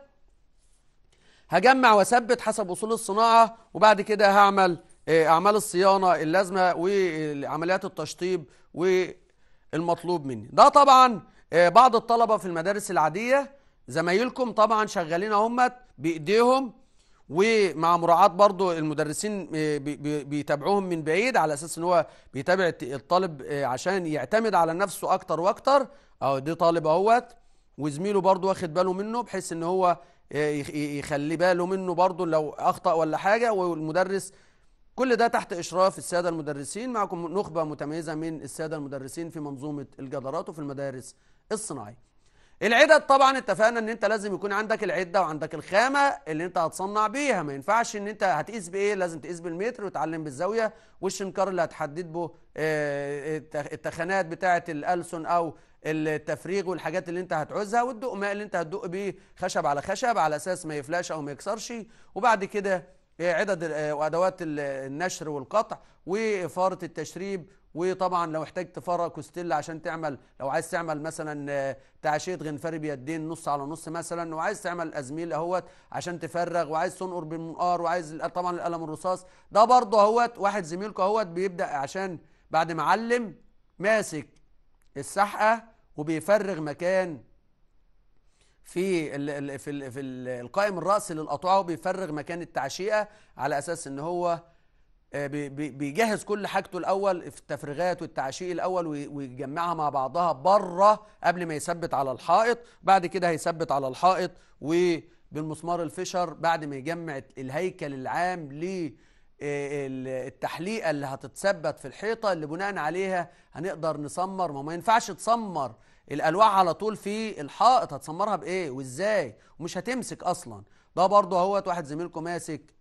هجمع واثبت حسب اصول الصناعه وبعد كده هعمل آه، اعمال الصيانه اللازمه وعمليات التشطيب والمطلوب مني ده طبعا آه، بعض الطلبه في المدارس العاديه زمايلكم طبعا شغالين همت بايديهم ومع مراعاة برضو المدرسين آه، بيتابعوهم من بعيد على أساس إن هو بيتابع الطالب آه، عشان يعتمد على نفسه أكتر وأكتر أهو ده طالب أهوت وزميله برضو واخد باله منه بحيث إن هو آه، يخلي باله منه برضو لو أخطأ ولا حاجة والمدرس كل ده تحت إشراف السادة المدرسين معكم نخبة متميزة من السادة المدرسين في منظومة الجدارات وفي المدارس الصناعية العدد طبعا اتفقنا ان انت لازم يكون عندك العده وعندك الخامه اللي انت هتصنع بيها ما ينفعش ان انت هتقيس بايه لازم تقيس بالمتر وتعلم بالزاويه والشنكار اللي هتحدد به آه، التخانات بتاعه الالسن او التفريغ والحاجات اللي انت هتعوزها والدق ماء اللي انت هتدق بيه خشب على خشب على اساس ما يفلاش او ما يكسرش وبعد كده عدد آه، وادوات النشر والقطع وافاره التشريب وطبعا لو احتاج تفرق كوستيلا عشان تعمل لو عايز تعمل مثلا آه، تعشيه غنفري بيدين نص على نص مثلا وعايز تعمل ازميل اهوت عشان تفرغ وعايز تنقر بالمنقار وعايز طبعا القلم الرصاص ده برضه اهوت واحد زميلكم اهوت بيبدا عشان بعد ما علم ماسك السحقه وبيفرغ مكان في الـ في الـ في القائم الراسي للقطوعه وبيفرغ مكان التعشيقه على اساس ان هو آه، بيجهز كل حاجته الاول في التفريغات والتعشيق الاول ويجمعها مع بعضها بره قبل ما يثبت على الحائط بعد كده هيثبت على الحائط وبالمسمار الفشر بعد ما يجمع الهيكل العام للتحليقه آه، اللي هتتثبت في الحيطه اللي بناء عليها هنقدر نسمر ما ما ينفعش تسمر الالواح على طول في الحائط هتسمرها بايه وازاي ومش هتمسك اصلا ده برضه اهوت واحد زميلكم ماسك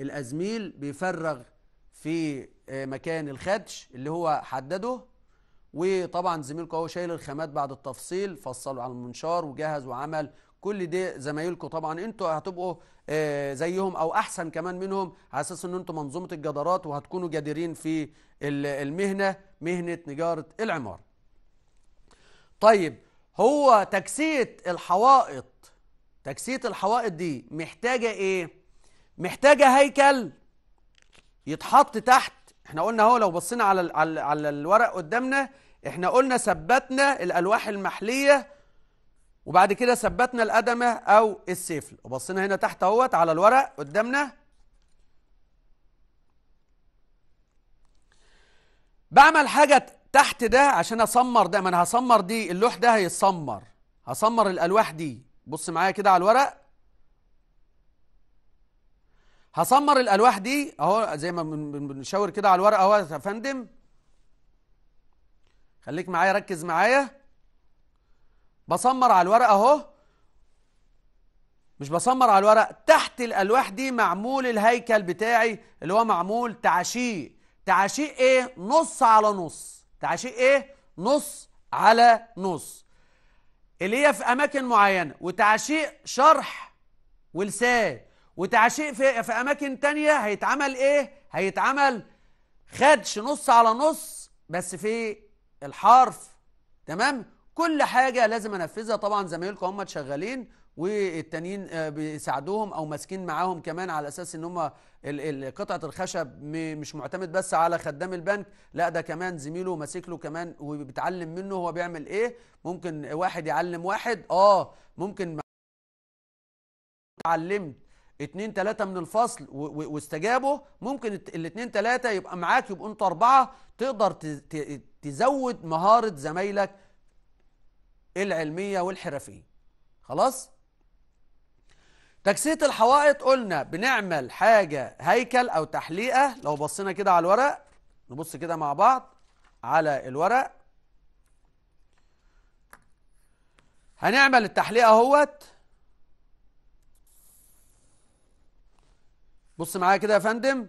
الازميل بيفرغ في آه، مكان الخدش اللي هو حدده وطبعا زميلكم هو شايل الخامات بعد التفصيل فصلوا على المنشار وجهز وعمل كل دي زمايلكم طبعا انتوا هتبقوا آه، زيهم او احسن كمان منهم على اساس ان انتوا منظومه الجدارات وهتكونوا جادرين في المهنه مهنه نجاره العماره. طيب هو تكسيه الحوائط تكسيه الحوائط دي محتاجه ايه؟ محتاجه هيكل يتحط تحت احنا قلنا اهو لو بصينا على على, على الورق قدامنا احنا قلنا ثبتنا الالواح المحليه وبعد كده ثبتنا القدمه او السيف وبصينا هنا تحت اهوت على الورق قدامنا بعمل حاجه تحت ده عشان اسمر ده ما انا هسمر دي اللوح ده هيتسمر هسمر الالواح دي بص معايا كده على الورق هسمر الالواح دي اهو زي ما بنشاور كده على الورقه اهو يا فندم خليك معايا ركز معايا بسمر على الورقه اهو مش بسمر على الورق تحت الالواح دي معمول الهيكل بتاعي اللي هو معمول تعشيق تعشيق ايه نص على نص تعشيق ايه نص على نص اللي هي في اماكن معينه وتعشيق شرح ولسان وتعشيق في, في اماكن تانية هيتعمل ايه هيتعمل خدش نص على نص بس في الحرف تمام كل حاجة لازم انفذها طبعا زمايلكم هم شغالين والتانيين آه، بيساعدوهم او ماسكين معاهم كمان على اساس ان هم قطعه الخشب مش معتمد بس على خدام البنك لا ده كمان زميله ماسك له كمان وبيتعلم منه هو بيعمل ايه ممكن واحد يعلم واحد اه ممكن اتعلمت اتنين تلاتة من الفصل واستجابه ممكن الاتنين تلاتة يبقى معاك يبقوا انتوا اربعة تقدر تزود مهارة زمايلك العلمية والحرفية خلاص؟ تجسية الحوائط قلنا بنعمل حاجة هيكل أو تحليقة لو بصينا كده على الورق نبص كده مع بعض على الورق هنعمل التحليقة اهوت بص معايا كده يا فندم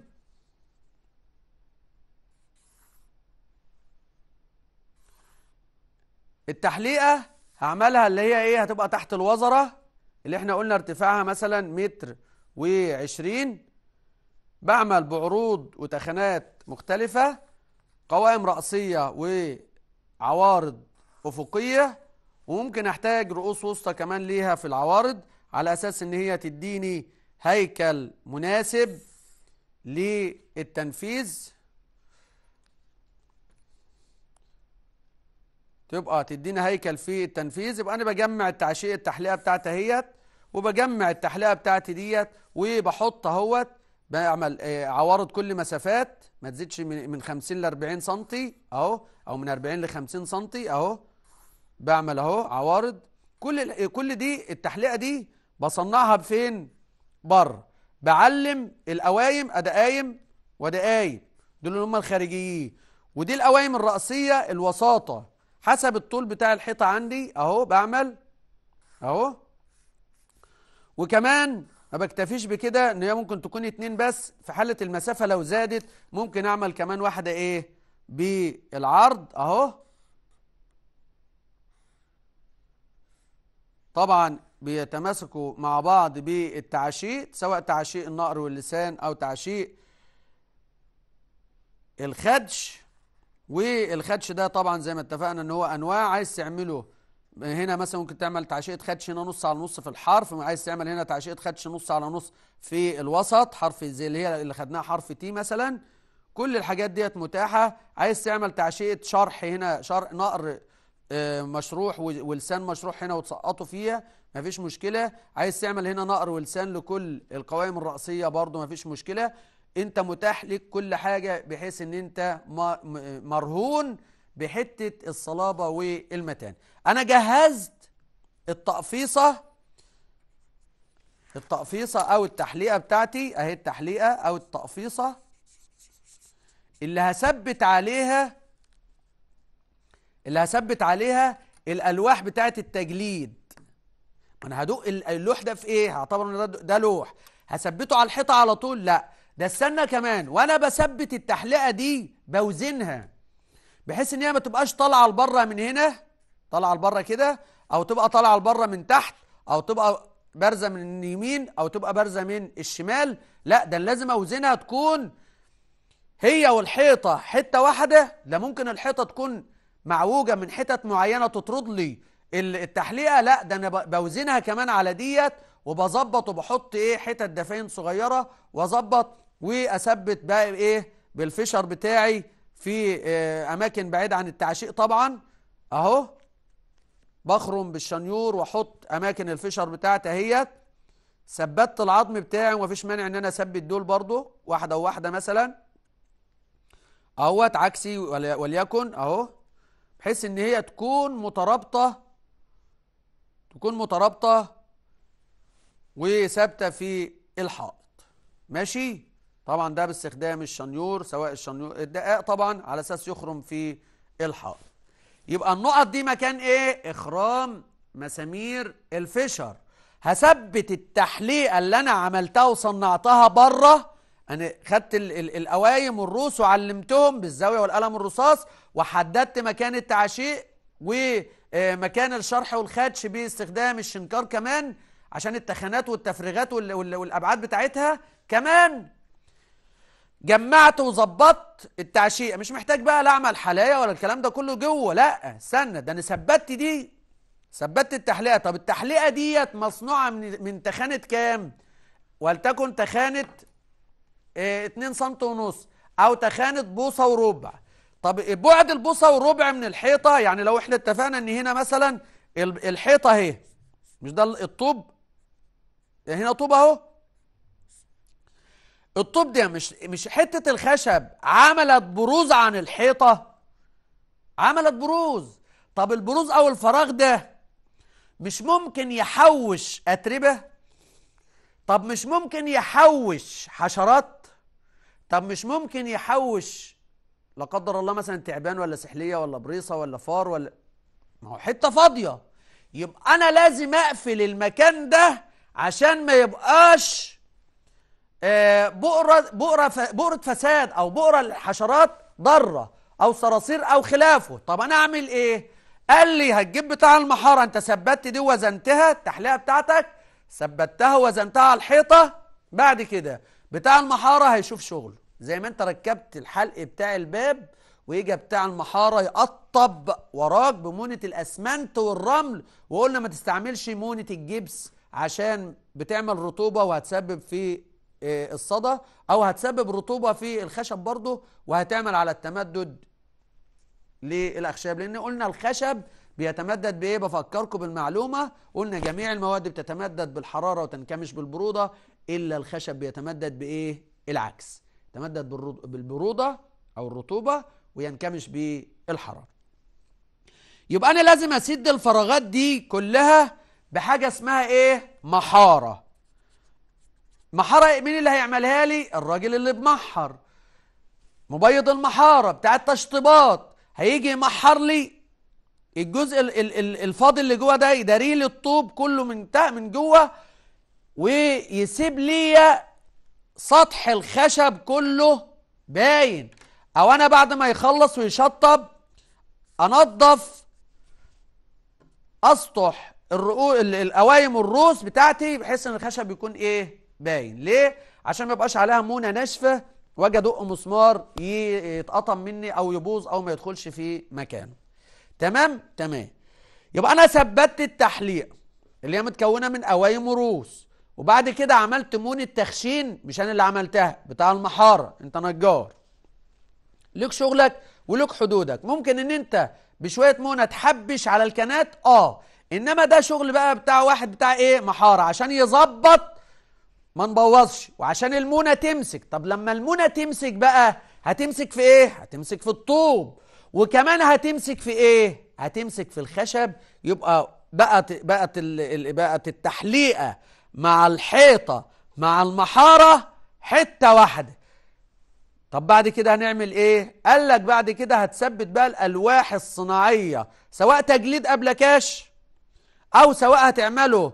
التحليقه هعملها اللي هي ايه هتبقى تحت الوزره اللي احنا قلنا ارتفاعها مثلا متر وعشرين بعمل بعروض وتخانات مختلفة قوائم رأسية وعوارض أفقية وممكن أحتاج رؤوس وسطى كمان ليها في العوارض على أساس إن هي تديني هيكل مناسب للتنفيذ تبقى تدينا هيكل في التنفيذ يبقى انا بجمع التعشيق التحليقه بتاعتي اهيت وبجمع التحليقه بتاعتي ديت وبحط اهوت بعمل آه، عوارض كل مسافات ما تزيدش من 50 ل 40 سم اهو او من 40 ل 50 سم اهو بعمل اهو عوارض كل كل دي التحليقه دي بصنعها بفين بر بعلم القوايم ادقايم ودقايم دول اللي هم الخارجيين ودي القوايم الرأسية الوساطة حسب الطول بتاع الحيطة عندي اهو بعمل اهو وكمان ما بكتفيش بكده ان هي ممكن تكون اتنين بس في حالة المسافة لو زادت ممكن اعمل كمان واحدة ايه بالعرض اهو طبعا بيتماسكوا مع بعض بالتعشيق سواء تعشيق النقر واللسان أو تعشيق الخدش والخدش ده طبعا زي ما اتفقنا ان هو انواع عايز تعمله هنا مثلا ممكن تعمل تعشيق خدش هنا نص على نص في الحرف عايز تعمل هنا تعشيق خدش نص على نص في الوسط حرف زي اللي هي اللي خدناها حرف تي مثلا كل الحاجات ديت متاحة عايز تعمل تعشيق شرح هنا شرح نقر آه، مشروح ولسان مشروح هنا وتسقطه فيها مفيش مشكلة عايز تعمل هنا نقر ولسان لكل القوائم الرأسية برضو مفيش مشكلة انت متاح لك كل حاجة بحيث ان انت مرهون بحتة الصلابة والمتان انا جهزت التقفيصة التقفيصة او التحليقة بتاعتي اهي التحليقة او التقفيصة اللي هثبت عليها اللي هثبت عليها الالواح بتاعت التجليد انا هدق اللوح ده في ايه هعتبر ان ده, ده لوح هثبته على الحيطه على طول لا ده استنى كمان وانا بثبت التحلقه دي بوزنها بحيث ان هي ما تبقاش طالعه لبره من هنا طالعه لبره كده او تبقى طالعه لبره من تحت او تبقى بارزه من اليمين او تبقى بارزه من الشمال لا ده لازم اوزنها تكون هي والحيطه حته واحده لا ممكن الحيطه تكون معوجه من حتت معينه تطرد لي التحليقه لا ده انا بوزنها كمان على ديت وبظبط وبحط ايه حتت دفاين صغيره واظبط واثبت بقى ايه بالفيشر بتاعي في آه، اماكن بعيده عن التعشيق طبعا اهو بخرم بالشنيور واحط اماكن الفشر بتاعتي اهيت ثبتت العظم بتاعي ومفيش مانع ان انا اثبت دول برضو واحده وواحده مثلا اهوت عكسي وليكن اهو بحيث ان هي تكون مترابطه تكون مترابطة وثابتة في الحائط ماشي طبعا ده باستخدام الشنيور سواء الشنيور الدقاق طبعا على اساس يخرم في الحائط يبقى النقط دي مكان ايه اخرام مسامير الفشر هثبت التحليقه اللي انا عملتها وصنعتها بره انا خدت القوايم والروس وعلمتهم بالزاويه والقلم الرصاص وحددت مكان التعشيق و آه، مكان الشرح والخدش باستخدام الشنكار كمان عشان التخانات والتفريغات والابعاد بتاعتها كمان جمعت وظبطت التعشيقه مش محتاج بقى لا اعمل حلايه ولا الكلام ده كله جوه لا استنى ده انا ثبتت دي ثبتت التحليقه طب التحليقه ديت مصنوعه من من تخانه كام ولتكن تخانه 2 آه، سم ونص او تخانه بوصه وربع طب إيه، بعد البوصه وربع من الحيطه يعني لو احنا اتفقنا ان هنا مثلا الحيطه اهي مش ده الطوب يعني هنا طوب اهو الطوب ده مش مش حته الخشب عملت بروز عن الحيطه عملت بروز طب البروز او الفراغ ده مش ممكن يحوش اتربه طب مش ممكن يحوش حشرات طب مش ممكن يحوش لا قدر الله مثلا تعبان ولا سحليه ولا بريصه ولا فار ولا ما هو حته فاضيه يبقى انا لازم اقفل المكان ده عشان ما يبقاش آه، بؤره بؤره بؤره فساد او بؤره الحشرات ضاره او صراصير او خلافه طب انا اعمل ايه قال لي هتجيب بتاع المحاره انت ثبتت دي وزنتها التحليه بتاعتك ثبتها وزنتها على الحيطه بعد كده بتاع المحاره هيشوف شغله زي ما انت ركبت الحلق بتاع الباب ويجي بتاع المحاره يقطب وراك بمونه الاسمنت والرمل وقلنا ما تستعملش مونه الجبس عشان بتعمل رطوبه وهتسبب في آه، الصدى او هتسبب رطوبه في الخشب برضه وهتعمل على التمدد للاخشاب لان قلنا الخشب بيتمدد بايه بفكركم بالمعلومه قلنا جميع المواد بتتمدد بالحراره وتنكمش بالبروده الا الخشب بيتمدد بايه العكس يتمدد بالبرودة أو الرطوبة وينكمش بالحرارة يبقى أنا لازم أسد الفراغات دي كلها بحاجة اسمها إيه؟ محارة محارة مين اللي هيعملها لي؟ الراجل اللي بمحر مبيض المحارة بتاع التشطيبات هيجي يمحر لي الجزء الفاضي اللي جوه ده يداريه للطوب كله من من جوه ويسيب ليا سطح الخشب كله باين او انا بعد ما يخلص ويشطب انضف اسطح القوايم والروس بتاعتي بحيث ان الخشب يكون ايه باين ليه عشان ما يبقاش عليها مونه ناشفه واجي ادق مسمار يتقطم مني او يبوظ او ما يدخلش في مكانه تمام تمام يبقى انا ثبتت التحليق اللي هي متكونه من قوايم وروس وبعد كده عملت مون التخشين مش انا اللي عملتها بتاع المحاره انت نجار ليك شغلك وليك حدودك ممكن ان انت بشويه مونه تحبش على الكنات اه انما ده شغل بقى بتاع واحد بتاع ايه محاره عشان يظبط ما نبوظش وعشان المونه تمسك طب لما المونه تمسك بقى هتمسك في ايه هتمسك في الطوب وكمان هتمسك في ايه هتمسك في الخشب يبقى بقت بقت بقت التحليقه مع الحيطة مع المحارة حتة واحدة طب بعد كده هنعمل ايه قال لك بعد كده هتثبت بقى الالواح الصناعيه سواء تجليد قبل كاش او سواء هتعمله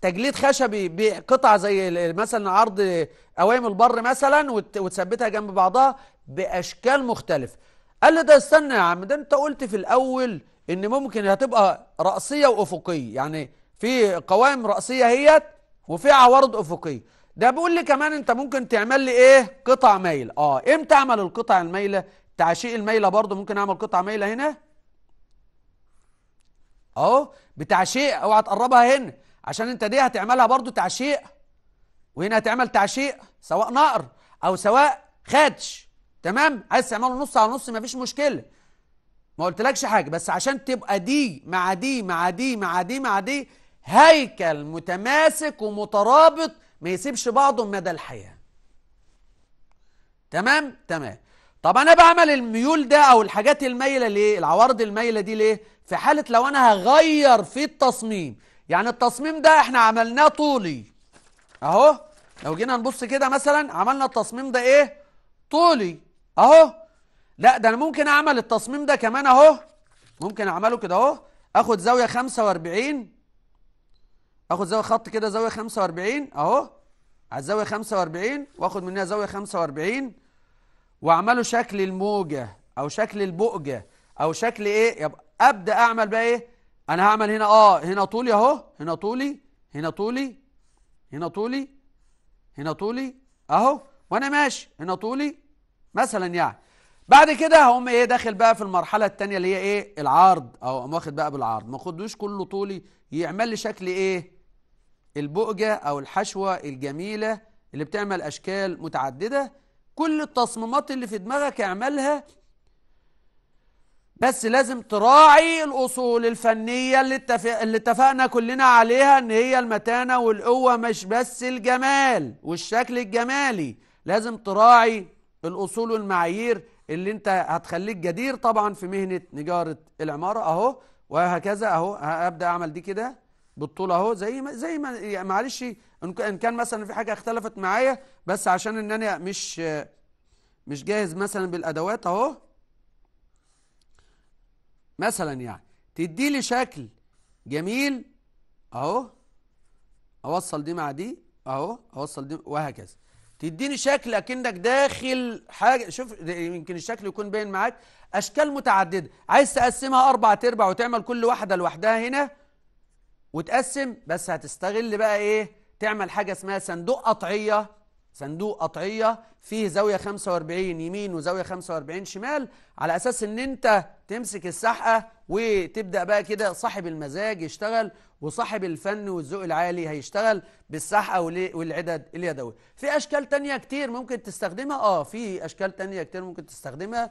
تجليد خشبي بقطع زي مثلا عرض قوايم البر مثلا وتثبتها جنب بعضها باشكال مختلفه قال لي ده استنى يا عم ده انت قلت في الاول ان ممكن هتبقى راسيه وافقيه يعني في قوائم راسيه هيت وفي عوارض افقيه ده بيقول لي كمان انت ممكن تعمل لي ايه قطع مايل اه امتى اعمل القطع المايله تعشيق المايله برضو ممكن اعمل قطع مايله هنا اهو بتعشيق اوعى تقربها هنا عشان انت دي هتعملها برضو تعشيق وهنا هتعمل تعشيق سواء نقر او سواء خدش تمام عايز تعمله نص على نص مفيش مشكله ما قلتلكش حاجه بس عشان تبقى دي مع دي مع دي مع دي مع دي هيكل متماسك ومترابط ما يسيبش بعضه مدى الحياة تمام تمام طب انا بعمل الميول ده او الحاجات المايله ليه العوارض المايله دي ليه في حاله لو انا هغير في التصميم يعني التصميم ده احنا عملناه طولي اهو لو جينا نبص كده مثلا عملنا التصميم ده ايه طولي اهو لا ده انا ممكن اعمل التصميم ده كمان اهو ممكن اعمله كده اهو اخد زاويه 45 اخد زاويه خط كده زاويه 45 اهو على الزاويه 45 واخد منها زاويه 45 واعمله شكل الموجه او شكل البؤجه او شكل ايه يبقى ابدا اعمل بقى ايه انا هعمل هنا اه هنا طولي اهو هنا طولي هنا طولي هنا طولي هنا طولي اهو وانا ماشي هنا طولي مثلا يعني بعد كده هقوم ايه داخل بقى في المرحله الثانيه اللي هي ايه العرض او واخد بقى بالعرض ما خدوش كله طولي يعمل لي شكل ايه البؤجة أو الحشوة الجميلة اللي بتعمل أشكال متعددة كل التصميمات اللي في دماغك اعملها بس لازم تراعي الأصول الفنية اللي, اللي اتفقنا كلنا عليها إن هي المتانة والقوة مش بس الجمال والشكل الجمالي لازم تراعي الأصول والمعايير اللي أنت هتخليك جدير طبعا في مهنة نجارة العمارة أهو وهكذا أهو هبدأ أعمل دي كده بالطول اهو زي ما زي ما يعني معلش ان كان مثلا في حاجه اختلفت معايا بس عشان ان انا مش مش جاهز مثلا بالادوات اهو مثلا يعني تدي لي شكل جميل اهو اوصل دي مع دي اهو اوصل دي وهكذا تديني شكل اكنك داخل حاجه شوف يمكن الشكل يكون باين معاك اشكال متعدده عايز تقسمها اربع تربع وتعمل كل واحده لوحدها هنا وتقسم بس هتستغل بقى ايه تعمل حاجه اسمها صندوق قطعيه صندوق قطعيه فيه زاويه 45 يمين وزاويه 45 شمال على اساس ان انت تمسك السحقه وتبدا بقى كده صاحب المزاج يشتغل وصاحب الفن والذوق العالي هيشتغل بالسحقه والعدد اليدوي في اشكال تانية كتير ممكن تستخدمها اه في اشكال تانية كتير ممكن تستخدمها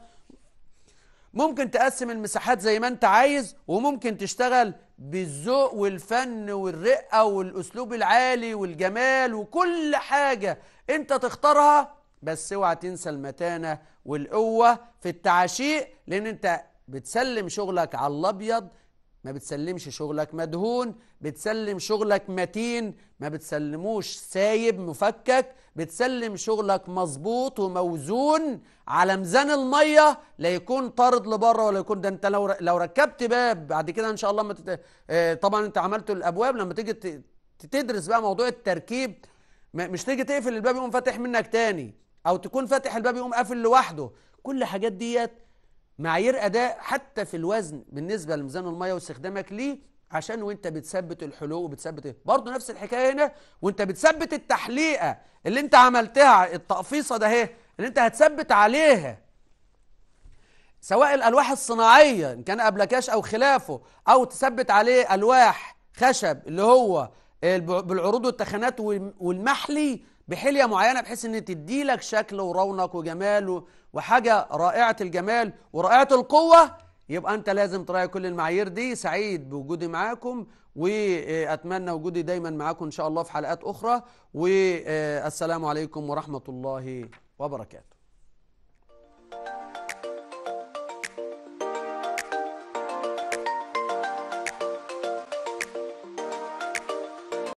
ممكن تقسم المساحات زي ما انت عايز وممكن تشتغل بالذوق والفن والرقة والأسلوب العالي والجمال وكل حاجة انت تختارها بس اوعى تنسى المتانة والقوة في التعشيق لأن انت بتسلم شغلك على الأبيض ما بتسلمش شغلك مدهون بتسلم شغلك متين ما بتسلموش سايب مفكك بتسلم شغلك مظبوط وموزون على ميزان الميه لا يكون طارد لبره ولا يكون ده انت لو لو ركبت باب بعد كده ان شاء الله ما تت... آه، طبعا انت عملت الابواب لما تيجي تدرس بقى موضوع التركيب مش تيجي تقفل الباب يقوم فاتح منك تاني او تكون فاتح الباب يقوم قافل لوحده كل الحاجات ديت معايير اداء حتى في الوزن بالنسبه لميزان الميه واستخدامك ليه عشان وانت بتثبت الحلو وبتثبت ايه برضه نفس الحكايه هنا وانت بتثبت التحليقه اللي انت عملتها التقفيصه ده اهي اللي انت هتثبت عليها سواء الالواح الصناعيه ان كان كاش او خلافه او تثبت عليه الواح خشب اللي هو بالعروض والتخانات والمحلي بحليه معينه بحيث ان تدي لك شكل ورونق وجمال وحاجة رائعة الجمال ورائعة القوة يبقى أنت لازم تراعي كل المعايير دي سعيد بوجودي معاكم وأتمنى وجودي دايما معاكم إن شاء الله في حلقات أخرى والسلام عليكم ورحمة الله وبركاته